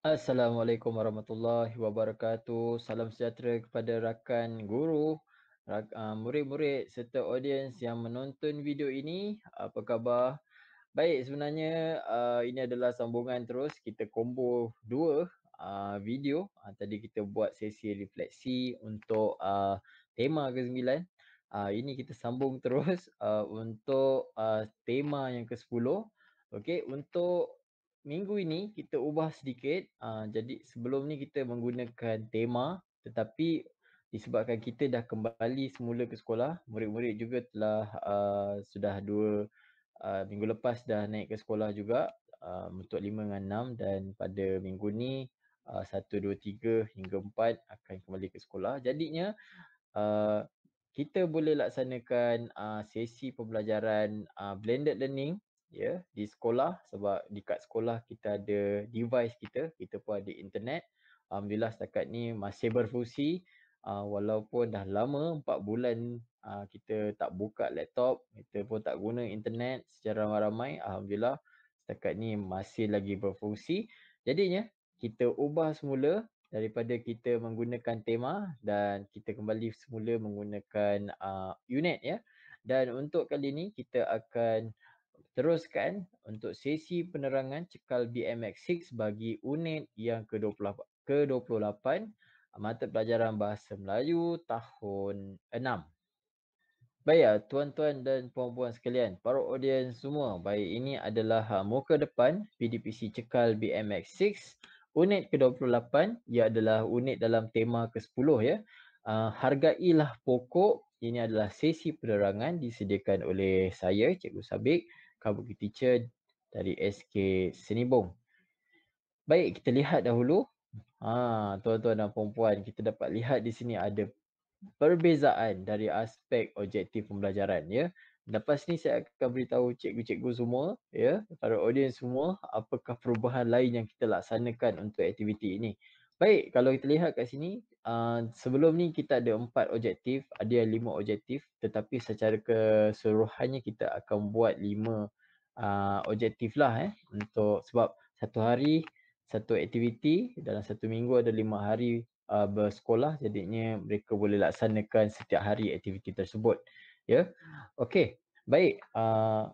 Assalamualaikum warahmatullahi wabarakatuh. Salam sejahtera kepada rakan guru, ah, murid-murid serta audiens yang menonton video ini. Apa khabar? Baik sebenarnya ah, ini adalah sambungan terus. Kita combo dua uh, video uh, tadi kita buat sesi refleksi untuk uh, tema ke-9 uh, ini kita sambung terus uh, untuk uh, tema yang ke-10 okey untuk minggu ini kita ubah sedikit uh, jadi sebelum ni kita menggunakan tema tetapi disebabkan kita dah kembali semula ke sekolah murid-murid juga telah uh, sudah dua Uh, minggu lepas dah naik ke sekolah juga uh, untuk lima dengan enam, dan pada minggu ni Ah, satu, dua, tiga hingga empat akan kembali ke sekolah. Jadinya uh, kita boleh laksanakan uh, sesi pembelajaran uh, blended learning ya yeah, di sekolah sebab di kat sekolah kita ada device kita, kita pun ada internet. Alhamdulillah setakat ni masih berfungsi uh, walaupun dah lama empat bulan uh, kita tak buka laptop, kita pun tak guna internet secara ramai-ramai. Alhamdulillah setakat ni masih lagi berfungsi. Jadinya kita ubah semula daripada kita menggunakan tema dan kita kembali semula menggunakan uh, unit ya. Dan untuk kali ini kita akan teruskan untuk sesi penerangan cekal BMX 6 bagi unit yang ke-28 ke-28 mata pelajaran bahasa Melayu tahun 6. Baik, ya tuan-tuan dan puan-puan sekalian, para audiens semua, baik ini adalah ah, muka depan PDPC cekal BMX 6 unit ke-28 ia adalah unit dalam tema ke-10 ya. Uh, hargailah pokok ini adalah sesi penerangan disediakan oleh saya Cikgu Sabik, Kabuki Teacher dari SK Senibong. Baik, kita lihat dahulu. Ha, tuan-tuan dan puan-puan, kita dapat lihat di sini ada perbezaan dari aspek objektif pembelajaran ya. Lepas ni saya akan beritahu cikgu-cikgu semua, ya, para audiens semua, apakah perubahan lain yang kita laksanakan untuk aktiviti ini. Baik, kalau kita lihat kat sini, uh, sebelum ni kita ada empat objektif, ada yang lima objektif, tetapi secara keseluruhannya kita akan buat lima uh, objektif lah, eh, untuk sebab satu hari, satu aktiviti, dalam satu minggu ada lima hari uh, bersekolah, jadinya mereka boleh laksanakan setiap hari aktiviti tersebut. Ya. Okey. Baik. Uh,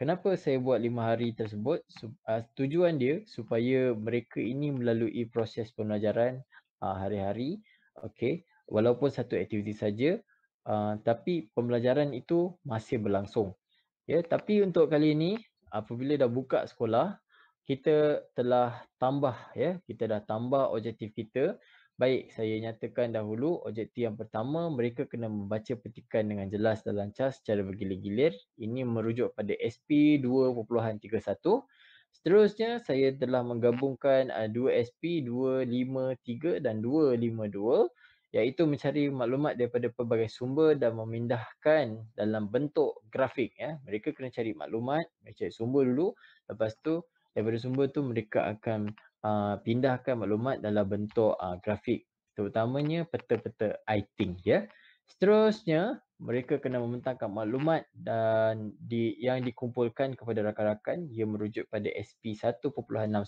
kenapa saya buat lima hari tersebut? Uh, tujuan dia supaya mereka ini melalui proses pembelajaran uh, hari-hari. Okey. Walaupun satu aktiviti saja. Uh, tapi pembelajaran itu masih berlangsung. Ya. Tapi untuk kali ini apabila dah buka sekolah kita telah tambah ya kita dah tambah objektif kita Baik, saya nyatakan dahulu objektif yang pertama, mereka kena membaca petikan dengan jelas dan lancar secara bergilir-gilir. Ini merujuk pada SP 2.31. Seterusnya, saya telah menggabungkan uh, 2 SP 2.53 dan 2.52 iaitu mencari maklumat daripada pelbagai sumber dan memindahkan dalam bentuk grafik. Ya. Mereka kena cari maklumat, mereka cari sumber dulu. Lepas tu, daripada sumber tu mereka akan Uh, pindahkan maklumat dalam bentuk uh, grafik terutamanya peta-peta I think ya. Seterusnya mereka kena membentangkan maklumat dan di, yang dikumpulkan kepada rakan-rakan ia merujuk pada SP 1.61 uh,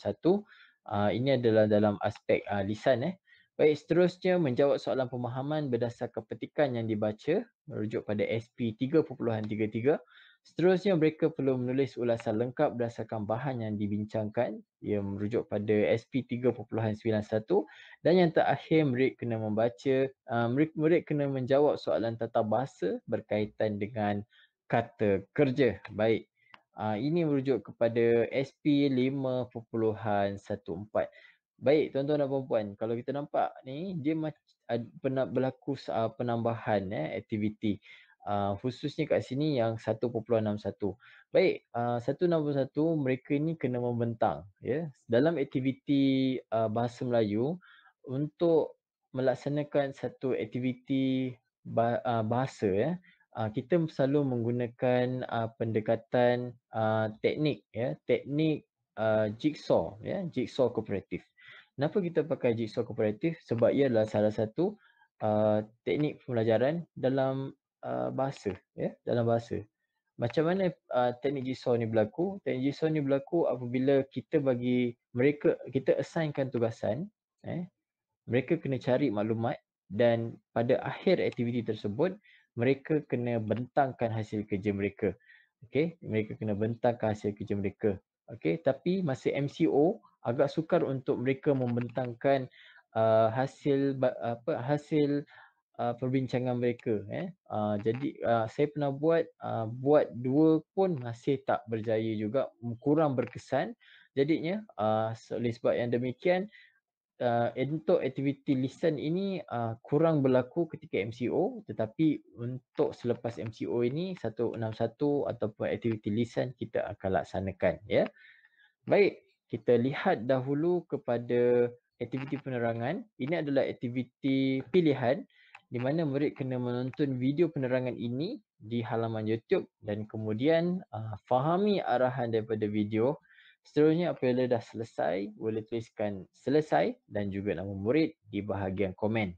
ini adalah dalam aspek uh, lisan eh. Baik seterusnya menjawab soalan pemahaman berdasarkan petikan yang dibaca merujuk pada SP 3.33 Seterusnya, mereka perlu menulis ulasan lengkap berdasarkan bahan yang dibincangkan yang merujuk pada SP 3.91 dan yang terakhir, murid kena membaca, uh, murid kena menjawab soalan tata bahasa berkaitan dengan kata kerja. Baik, uh, ini merujuk kepada SP 5.14. Baik, tuan-tuan dan perempuan, kalau kita nampak ni, dia uh, berlaku uh, penambahan eh, aktiviti uh, khususnya kat sini yang 1.61. Baik, ah, uh, 1.61 mereka ni kena membentang. Ya? Yeah? Dalam aktiviti uh, Bahasa Melayu, untuk melaksanakan satu aktiviti bahasa ya kita selalu menggunakan pendekatan teknik ya teknik jigsaw ya jigsaw kooperatif kenapa kita pakai jigsaw kooperatif sebab ia adalah salah satu teknik pembelajaran dalam Uh, bahasa ya dalam bahasa macam mana uh, teknik jigsaw ni berlaku teknik jigsaw ni berlaku apabila kita bagi mereka kita assignkan tugasan eh mereka kena cari maklumat dan pada akhir aktiviti tersebut mereka kena bentangkan hasil kerja mereka okey mereka kena bentangkan hasil kerja mereka okey tapi masa MCO agak sukar untuk mereka membentangkan uh, hasil apa hasil uh, perbincangan mereka eh. Uh, jadi uh, saya pernah buat uh, buat dua pun masih tak berjaya juga kurang berkesan. Jadinya uh, sebab yang demikian uh, untuk aktiviti listen ini uh, kurang berlaku ketika MCO tetapi untuk selepas MCO ini 161 ataupun aktiviti listen kita akan laksanakan ya. Baik, kita lihat dahulu kepada aktiviti penerangan. Ini adalah aktiviti pilihan di mana murid kena menonton video penerangan ini di halaman YouTube dan kemudian uh, fahami arahan daripada video. Seterusnya apabila dah selesai, boleh tuliskan selesai dan juga nama murid di bahagian komen.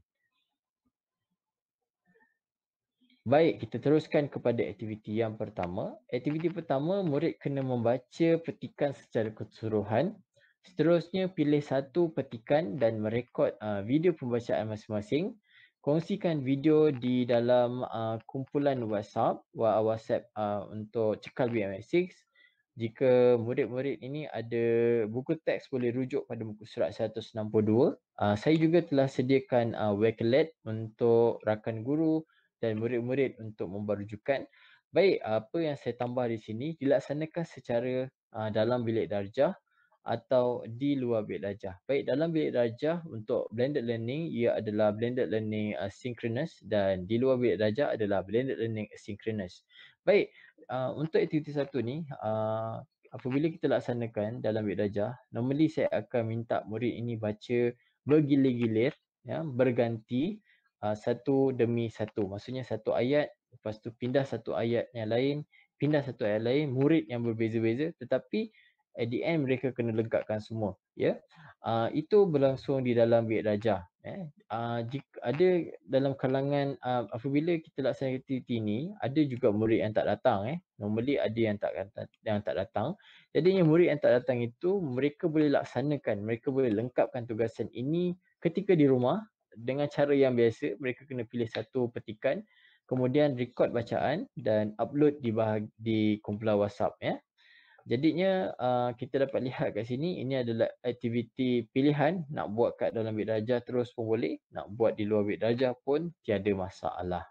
Baik, kita teruskan kepada aktiviti yang pertama. Aktiviti pertama, murid kena membaca petikan secara keseluruhan. Seterusnya, pilih satu petikan dan merekod uh, video pembacaan masing-masing kongsikan video di dalam uh, kumpulan WhatsApp WhatsApp uh, untuk cekal BMS6 jika murid-murid ini ada buku teks boleh rujuk pada buku surat 162 uh, saya juga telah sediakan uh, wakelet untuk rakan guru dan murid-murid untuk membarujukan baik apa yang saya tambah di sini dilaksanakan secara uh, dalam bilik darjah atau di luar bilik darjah. Baik dalam bilik darjah untuk blended learning ia adalah blended learning asynchronous uh, dan di luar bilik darjah adalah blended learning asynchronous. Baik uh, untuk aktiviti satu ni uh, apabila kita laksanakan dalam bilik darjah normally saya akan minta murid ini baca bergilir-gilir ya berganti uh, satu demi satu. Maksudnya satu ayat lepas tu pindah satu ayat yang lain pindah satu ayat lain murid yang berbeza-beza tetapi at the end mereka kena lengkapkan semua ya yeah? uh, itu berlangsung di dalam Wiat Raja eh uh, ada dalam kalangan uh, apabila kita laksanakan aktiviti ini ada juga murid yang tak datang eh normally ada yang tak yang tak datang jadinya murid yang tak datang itu mereka boleh laksanakan mereka boleh lengkapkan tugasan ini ketika di rumah dengan cara yang biasa mereka kena pilih satu petikan kemudian record bacaan dan upload di bahag- di kumpulan WhatsApp ya Jadinya uh, kita dapat lihat kat sini ini adalah aktiviti pilihan nak buat kat dalam bid darjah terus pun boleh, nak buat di luar bid darjah pun tiada masalah.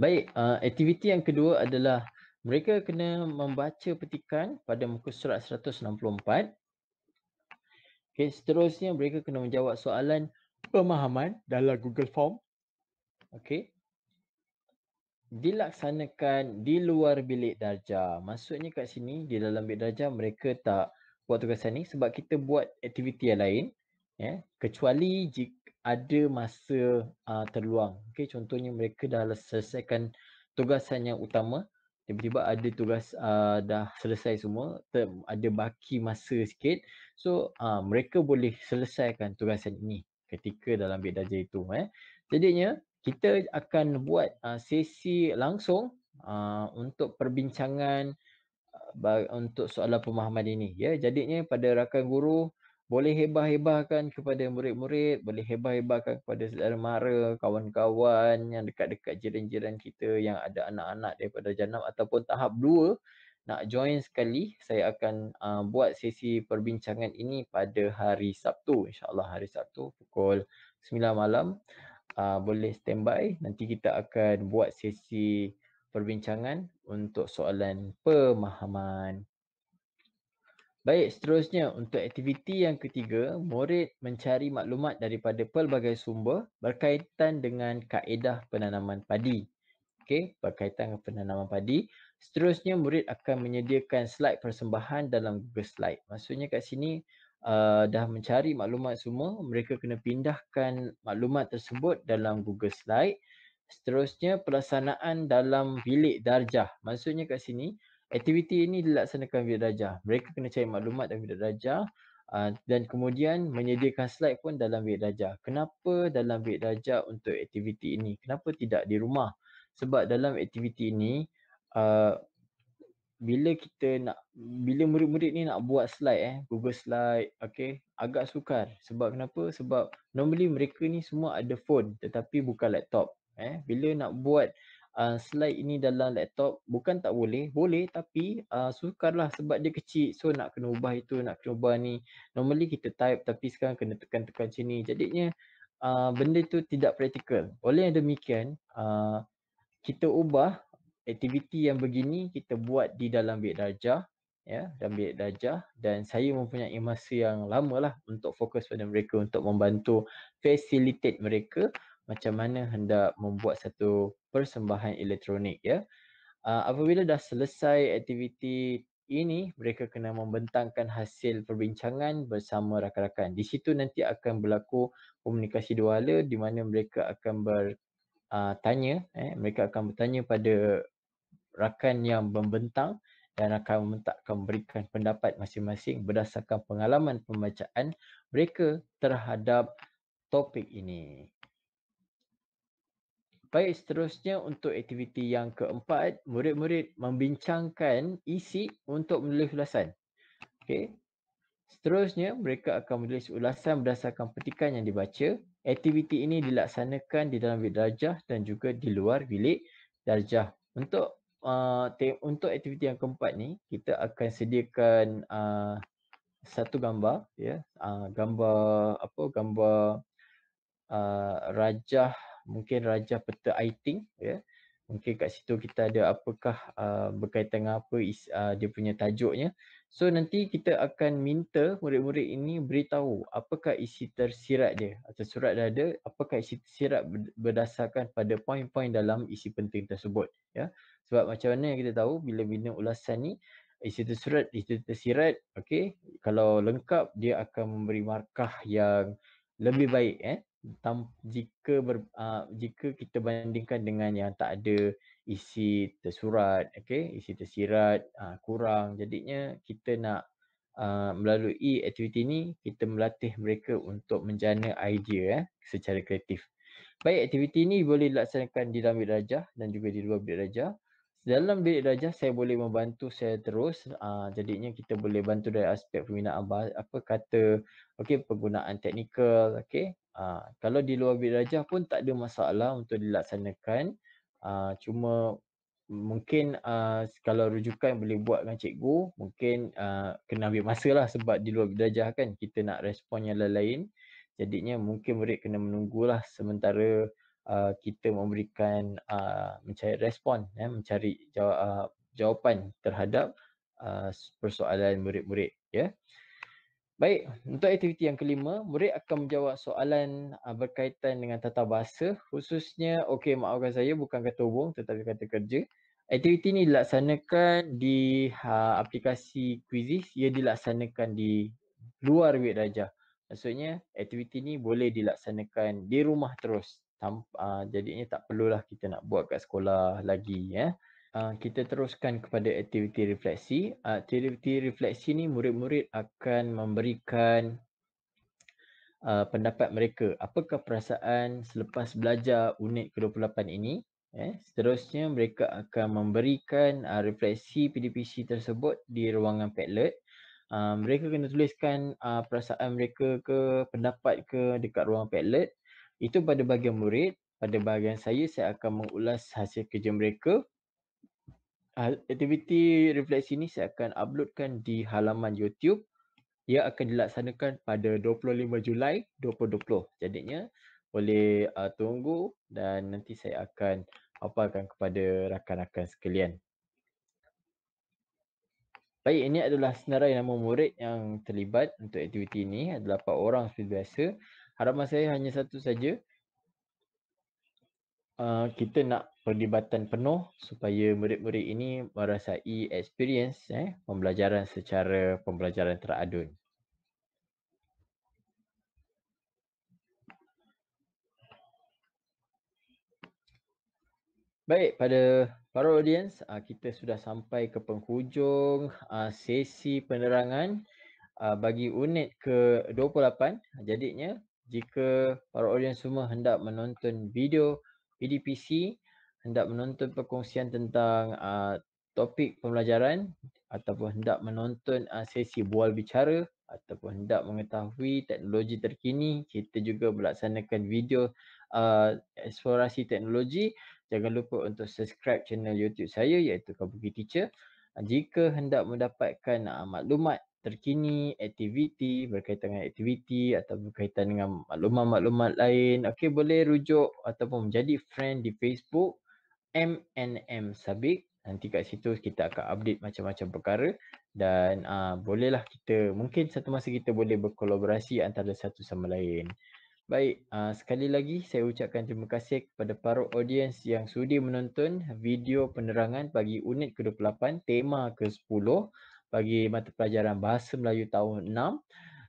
Baik, uh, aktiviti yang kedua adalah mereka kena membaca petikan pada muka surat 164 Okay, seterusnya mereka kena menjawab soalan pemahaman dalam Google Form. Okay. Dilaksanakan di luar bilik darjah. Maksudnya kat sini, di dalam bilik darjah mereka tak buat tugasan ni sebab kita buat aktiviti yang lain. Yeah. Kecuali jika ada masa uh, terluang. Okay, contohnya mereka dah selesaikan tugasan yang utama tiba-tiba ada tugas uh, dah selesai semua ada baki masa sikit so uh, mereka boleh selesaikan tugasan ini ketika dalam bid darjah itu eh jadinya kita akan buat uh, sesi langsung uh, untuk perbincangan uh, untuk soalan pemahaman ini ya jadinya pada rakan guru boleh hebah-hebahkan kepada murid-murid, boleh hebah-hebahkan kepada saudara mara, kawan-kawan yang dekat-dekat jiran-jiran kita yang ada anak-anak daripada janab ataupun tahap dua nak join sekali, saya akan uh, buat sesi perbincangan ini pada hari Sabtu. InsyaAllah hari Sabtu pukul 9 malam. Uh, boleh standby, nanti kita akan buat sesi perbincangan untuk soalan pemahaman Baik, seterusnya untuk aktiviti yang ketiga, murid mencari maklumat daripada pelbagai sumber berkaitan dengan kaedah penanaman padi. Okey, berkaitan dengan penanaman padi. Seterusnya, murid akan menyediakan slide persembahan dalam Google Slide. Maksudnya kat sini, uh, dah mencari maklumat semua, mereka kena pindahkan maklumat tersebut dalam Google Slide. Seterusnya, pelaksanaan dalam bilik darjah. Maksudnya kat sini, aktiviti ini dilaksanakan via raja. Mereka kena cari maklumat dalam bidang raja ah, dan kemudian menyediakan slide pun dalam bidang raja. Kenapa dalam bidang raja untuk aktiviti ini? Kenapa tidak di rumah? Sebab dalam aktiviti ini ah, bila kita nak bila murid-murid ni nak buat slide eh Google slide okey agak sukar sebab kenapa sebab normally mereka ni semua ada phone tetapi bukan laptop eh bila nak buat uh, slide ini dalam laptop bukan tak boleh boleh tapi uh, sukarlah sebab dia kecil so nak kena ubah itu nak kena ubah ni normally kita type tapi sekarang kena tekan-tekan sini jadinya uh, benda tu tidak praktikal oleh yang demikian uh, kita ubah aktiviti yang begini kita buat di dalam bilik darjah ya dalam bilik darjah dan saya mempunyai masa yang lama lah untuk fokus pada mereka untuk membantu facilitate mereka macam mana hendak membuat satu persembahan elektronik ya. Uh, apabila dah selesai aktiviti ini, mereka kena membentangkan hasil perbincangan bersama rakan-rakan. Di situ nanti akan berlaku komunikasi dua duala di mana mereka akan bertanya, ah, eh, mereka akan bertanya pada rakan yang membentang dan akan memberikan pendapat masing-masing berdasarkan pengalaman pembacaan mereka terhadap topik ini. Baik seterusnya untuk aktiviti yang keempat, murid-murid membincangkan isi untuk menulis ulasan. Okey. Seterusnya mereka akan menulis ulasan berdasarkan petikan yang dibaca. Aktiviti ini dilaksanakan di dalam bilik darjah dan juga di luar bilik darjah. Untuk uh, untuk aktiviti yang keempat ni, kita akan sediakan uh, satu gambar ya, yeah. uh, gambar apa gambar uh, rajah mungkin raja peta aiting ya mungkin kat situ kita ada apakah uh, berkaitan dengan apa is, uh, dia punya tajuknya so nanti kita akan minta murid-murid ini beritahu apakah isi tersirat dia atau surat dah ada apakah isi tersirat berdasarkan pada poin-poin dalam isi penting tersebut ya sebab macam mana yang kita tahu bila bina ulasan ni isi tersurat isi tersirat okay. kalau lengkap dia akan memberi markah yang lebih baik eh tam, jika ber, uh, jika kita bandingkan dengan yang tak ada isi tersurat okay, isi tersirat uh, kurang jadinya kita nak uh, melalui aktiviti ini kita melatih mereka untuk menjana idea eh secara kreatif baik aktiviti ini boleh dilaksanakan di dalam bilik rajah dan juga di luar bilik rajah dalam bilik rajah saya boleh membantu saya terus uh, jadinya kita boleh bantu dari aspek pembinaan apa kata Okay, penggunaan teknikal okay. Ha, kalau di luar wilayah pun tak ada masalah untuk dilaksanakan. Ha, cuma mungkin uh, kalau rujukan boleh buat dengan cikgu, mungkin uh, kena ambil masa lah sebab di luar wilayah kan kita nak respon yang lain-lain. Jadinya mungkin murid kena menunggulah sementara uh, kita memberikan uh, mencari respon, ya, mencari jawapan terhadap uh, persoalan murid-murid. Ya. Yeah. Baik, untuk aktiviti yang kelima, murid akan menjawab soalan ah, berkaitan dengan tata bahasa khususnya, okey maafkan saya bukan kata hubung tetapi kata kerja. Aktiviti ini dilaksanakan di uh, aplikasi kuisis. ia dilaksanakan di luar web Rajah. Maksudnya, aktiviti ini boleh dilaksanakan di rumah terus. Tanpa, uh, jadinya tak perlulah kita nak buat kat sekolah lagi. ya. Ah, kita teruskan kepada aktiviti refleksi. Ah, aktiviti refleksi ni murid-murid akan memberikan uh, pendapat mereka. Apakah perasaan selepas belajar unit ke-28 ini? Eh, seterusnya mereka akan memberikan uh, refleksi PDPC tersebut di ruangan Padlet. Uh, mereka kena tuliskan uh, perasaan mereka ke pendapat ke dekat ruang Padlet. Itu pada bahagian murid. Pada bahagian saya, saya akan mengulas hasil kerja mereka Ah, aktiviti refleksi ini saya akan uploadkan di halaman YouTube. Ia akan dilaksanakan pada 25 Julai 2020. Jadinya boleh uh, tunggu dan nanti saya akan paparkan kepada rakan-rakan sekalian. Baik, ini adalah senarai nama murid yang terlibat untuk aktiviti ini. Ada 8 orang seperti biasa. Harapan saya hanya satu saja. Uh, kita nak perlibatan penuh supaya murid-murid ini merasai experience eh, pembelajaran secara pembelajaran teradun. Baik, pada para audiens, uh, kita sudah sampai ke penghujung uh, sesi penerangan bagi unit ke-28. Jadinya, jika para audiens semua hendak menonton video, PDPC hendak menonton perkongsian tentang uh, topik pembelajaran ataupun hendak menonton uh, sesi bual bicara ataupun hendak mengetahui teknologi terkini kita juga melaksanakan video uh, eksplorasi teknologi jangan lupa untuk subscribe channel YouTube saya iaitu Kabuki Teacher jika hendak mendapatkan uh, maklumat terkini, aktiviti berkaitan dengan aktiviti atau berkaitan dengan maklumat-maklumat lain. Okey, boleh rujuk ataupun menjadi friend di Facebook MNM Sabik. Nanti kat situ kita akan update macam-macam perkara dan uh, bolehlah kita mungkin satu masa kita boleh berkolaborasi antara satu sama lain. Baik, uh, sekali lagi saya ucapkan terima kasih kepada para audiens yang sudi menonton video penerangan bagi unit ke-28 tema ke-10 bagi mata pelajaran Bahasa Melayu tahun 6. Uh,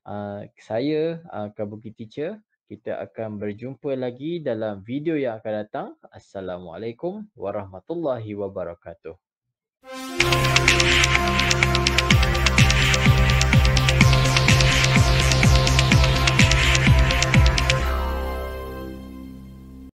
ah, saya, uh, ah, Kabuki Teacher, kita akan berjumpa lagi dalam video yang akan datang. Assalamualaikum warahmatullahi wabarakatuh.